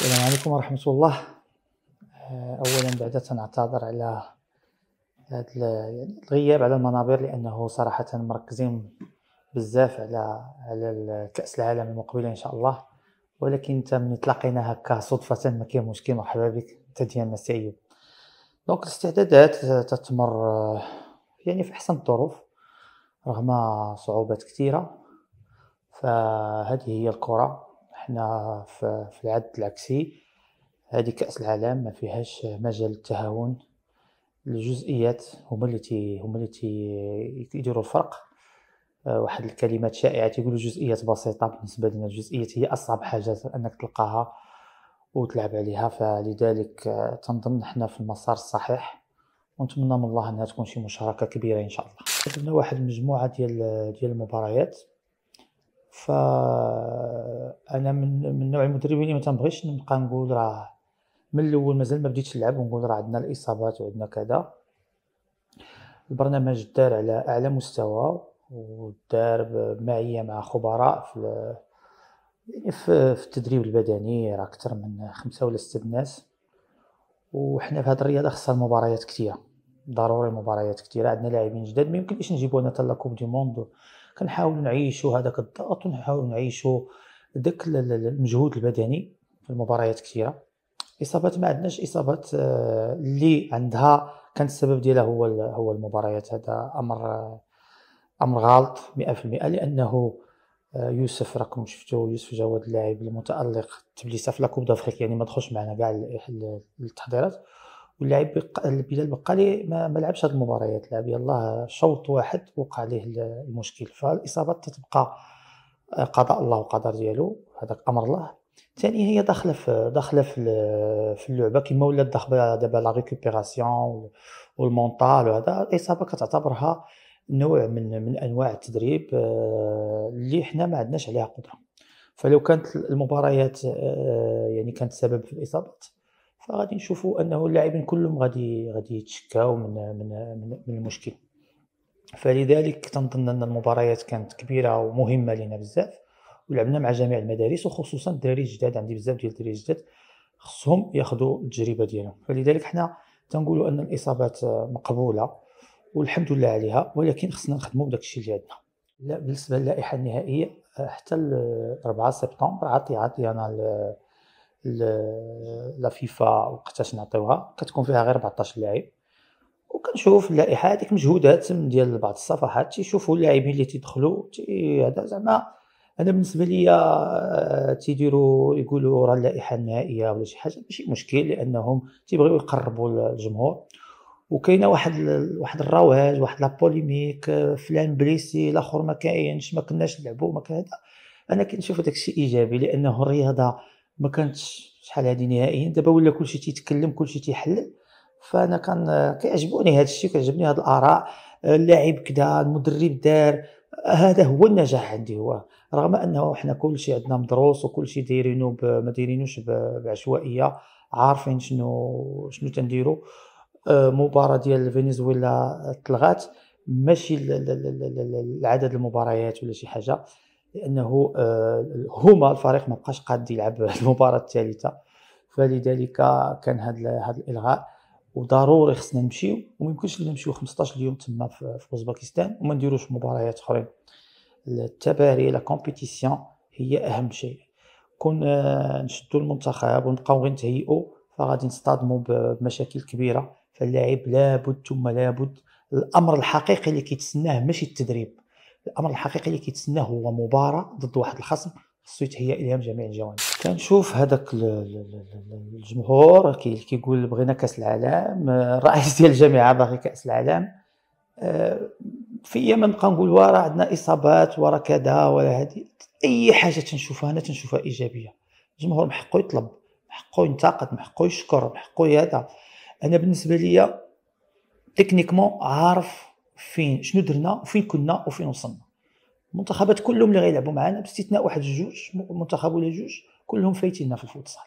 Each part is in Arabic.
السلام عليكم ورحمة الله آه، أولا بعد أعتذر على هذا يعني الغياب على المنابر لأنه صراحة مركزين بزاف على على كأس العالم المقبلة إن شاء الله ولكن تم تلاقينا هكا صدفة ما كاين مشكل مرحبا بك أنت ديالنا سي أيوب دونك الاستعدادات تتمر آه، يعني في أحسن الظروف رغم صعوبات كثيرة فهذه هي الكرة احنا في, العد العكسي هذه كأس العالم ما فيهاش مجال للتهاون الجزئيات هما اللي تي هما اللي تي يديروا الفرق آه، واحد الكلمات شائعة تيقولوا جزئيات بسيطة بالنسبة لنا الجزئيات هي أصعب حاجة أنك تلقاها وتلعب عليها فلذلك آه، تنظن حنا في المسار الصحيح ونتمنى من الله انها تكون شي مشاركه كبيره ان شاء الله درنا واحد المجموعه ديال ديال المباريات فانا من من نوع المدربين اللي ما تنبغيش نبقى نقول راه من الاول مازال ما بديتش نلعب ونقول راه عندنا الاصابات وعندنا كذا البرنامج دار على اعلى مستوى ودار معي مع خبراء يعني في في التدريب البدني راه اكثر من خمسه ولا سته الناس وحنا في هذه الرياضه خصها المباريات كثيره ضروري مباريات كثيره عندنا لاعبين جداد ما يمكنش نجيبو انا حتى لا كوب دي موند كنحاول نعيشوا هذاك الضغط ونحاول نعيشوا داك المجهود البدني في المباريات كثيره اصابات ما عندناش اصابات آه، اللي عندها كان السبب ديالها هو هو المباريات هذا امر امر غلط 100% لانه آه، يوسف راكم شفتوا يوسف جواد اللاعب المتالق تبليسه في لاكوب دافريك يعني ما دخلش معنا كاع التحضيرات واللاعب بلال بقالي ما, ما لعبش هذه المباريات لعب يلاه شوط واحد وقع عليه المشكل فالاصابات تتبقى آه، قضاء الله وقدر ديالو هذا امر الله ثاني هي داخله في داخله في في اللعبه كما ولات داخله دابا لا ريكوبيراسيون والمونطال وهذا الاصابه كتعتبرها نوع من من انواع التدريب آه، اللي حنا ما عندناش عليها قدره فلو كانت المباريات آه، يعني كانت سبب في الاصابات فغادي نشوفوا انه اللاعبين كلهم غادي غادي يتشكاو من من من, المشكل فلذلك تنظن ان المباريات كانت كبيره ومهمه لنا بزاف ولعبنا مع جميع المدارس وخصوصا الدراري الجداد عندي بزاف ديال الدراري الجداد خصهم ياخذوا التجربه ديالهم فلذلك حنا تنقولوا ان الاصابات مقبوله والحمد لله عليها ولكن خصنا نخدموا بداك الشيء اللي عندنا بالنسبه للائحه النهائيه حتى 4 سبتمبر عطي عطي انا لا فيفا وقتاش نعطيوها كتكون فيها غير 14 لاعب وكنشوف اللائحه هذيك مجهودات من ديال بعض الصفحات تيشوفوا اللاعبين اللي تيدخلوا تي هذا زعما انا بالنسبه ليا آه، تيديروا يقولوا راه اللائحه النهائيه ولا شي حاجه ماشي مشكل لانهم تيبغيو يقربوا الجمهور وكاينه واحد واحد الرواج واحد لابوليميك آه، فلان بليسي الاخر ما كاينش ما كناش نلعبوا ما كان هذا انا كنشوف داكشي ايجابي لانه الرياضه ما كانتش شحال هادي نهائيا دابا ولا كلشي تيتكلم كلشي تيحلل فانا كان كيعجبوني هذا الشيء كيعجبني هاد الاراء اللاعب كدا المدرب دار هذا هو النجاح عندي هو رغم انه حنا كلشي عندنا مدروس وكلشي دايرينو ما دايرينوش بعشوائيه عارفين شنو شنو تنديرو أه، مباراه ديال فنزويلا تلغات ماشي العدد المباريات ولا شي حاجه لانه آه، هما الفريق ما بقاش قاد يلعب المباراه الثالثه فلذلك كان هذا هذا الالغاء وضروري خصنا نمشيو وما يمكنش لنا نمشيو 15 يوم تما في اوزباكستان وما نديروش مباريات اخرين التباري لا كومبيتيسيون هي اهم شيء كون آه، نشدو المنتخب ونبقاو غير نتهيئو فغادي نصطادمو بمشاكل كبيره فاللاعب لابد ثم لابد الامر الحقيقي اللي كيتسناه ماشي التدريب الامر الحقيقي اللي كيتسناه هو مباراه ضد واحد الخصم خصو يتهيأ ليها من جميع الجوانب كنشوف هذاك الجمهور كيقول بغينا كاس العالم الرئيس ديال الجامعه باغي كاس العالم آه، في ايام نبقى نقول ورا عندنا اصابات ورا كذا ولا هذه اي حاجه تنشوفها انا تنشوفها ايجابيه الجمهور محقو يطلب محقو ينتقد محقو يشكر محقو هذا انا بالنسبه ليا تكنيكمون عارف فين شنو درنا وفين كنا وفين وصلنا المنتخبات كلهم اللي غيلعبوا معنا باستثناء واحد جوج منتخب ولا جوج كلهم فايتيننا في الفوتسال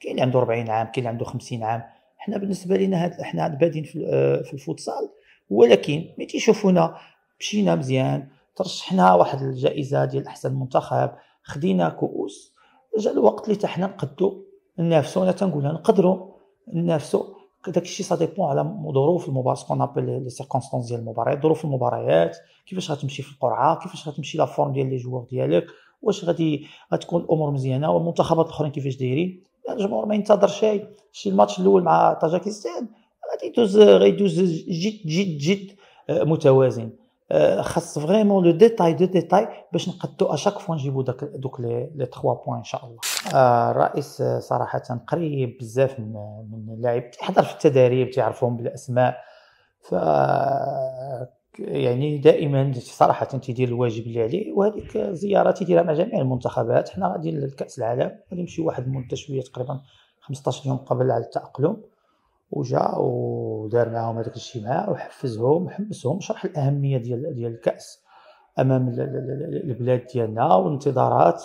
كاين اللي عنده 40 عام كاين اللي عنده 50 عام حنا بالنسبه لنا هاد حنا بادين في آه، في الفوتسال ولكن ملي تيشوفونا مشينا مزيان ترشحنا واحد الجائزه ديال احسن منتخب خدينا كؤوس جا الوقت اللي حنا نقدو ننافسو انا تنقولها نقدروا ننافسو داك الشيء سا ديبون على ظروف المباراه سكون ابل لي سيركونستانس ديال المباريات ظروف المباريات كيفاش غتمشي في القرعه كيفاش غتمشي لا فورم ديال لي جوار ديالك واش غادي غتكون الامور مزيانه والمنتخبات الاخرين كيفاش دايرين الجمهور ما ينتظر شيء شي الماتش الاول مع طاجيكستان غادي يدوز غيدوز جد جد جد آه، متوازن خاص فريمون لو ديتاي دو ديتاي باش نقدو اشاك فوا نجيبو داك دوك لي 3 بوان ان شاء الله الرئيس صراحه قريب بزاف من اللاعب تيحضر في التدريب تيعرفهم بالاسماء ف يعني دائما صراحه تيدير الواجب اللي عليه وهذيك زياره تيديرها مع جميع المنتخبات حنا غادي لكاس العالم غادي نمشيو واحد المده شويه تقريبا 15 يوم قبل على التاقلم وجا ودار معاهم هذاك الاجتماع وحفزهم وحمسهم شرح الاهميه ديال ديال الكاس امام البلاد ديالنا والانتظارات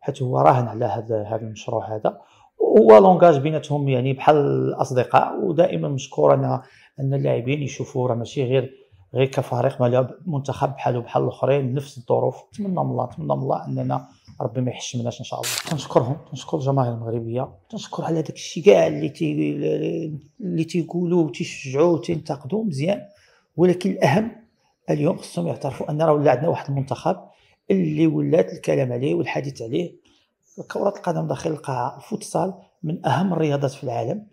حيت هو راهن على هذا هذا المشروع هذا هو لونغاج بيناتهم يعني بحال الاصدقاء ودائما مشكور انا ان اللاعبين يشوفوا راه ماشي غير غير كفريق لعب منتخب بحاله بحال الاخرين نفس الظروف نتمنى من الله نتمنى من الله اننا ربي ما يحشمناش ان شاء الله تنشكرهم تنشكر الجماهير المغربيه تنشكر على داك الشيء كاع اللي تي اللي تيقولوا وتيشجعوا وتنتقدوا مزيان ولكن الاهم اليوم خصهم يعترفوا ان راه ولا عندنا واحد المنتخب اللي ولات الكلام عليه والحديث عليه كرة القدم داخل القاعة الفوتسال من أهم الرياضات في العالم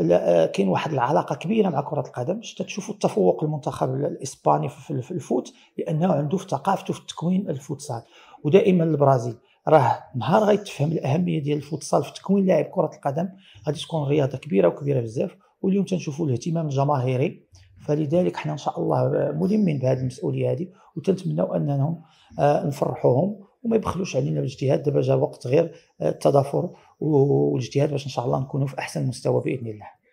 آه، كاين واحد العلاقه كبيره مع كره القدم شتا تشوفوا التفوق المنتخب الاسباني في الفوت لانه عنده في ثقافته في تكوين الفوتسال ودائما البرازيل راه نهار غيتفهم الاهميه ديال الفوتسال في تكوين لاعب كره القدم غادي تكون رياضه كبيره وكبيره بزاف واليوم تنشوفوا الاهتمام الجماهيري فلذلك حنا ان شاء الله آه، ملمين بهذه المسؤوليه هذه وتنتمناو انهم آه، نفرحوهم وما يبخلوش علينا بالاجتهاد دابا جا وقت غير آه، التضافر والاجتهاد باش ان شاء الله نكونوا في احسن مستوى باذن الله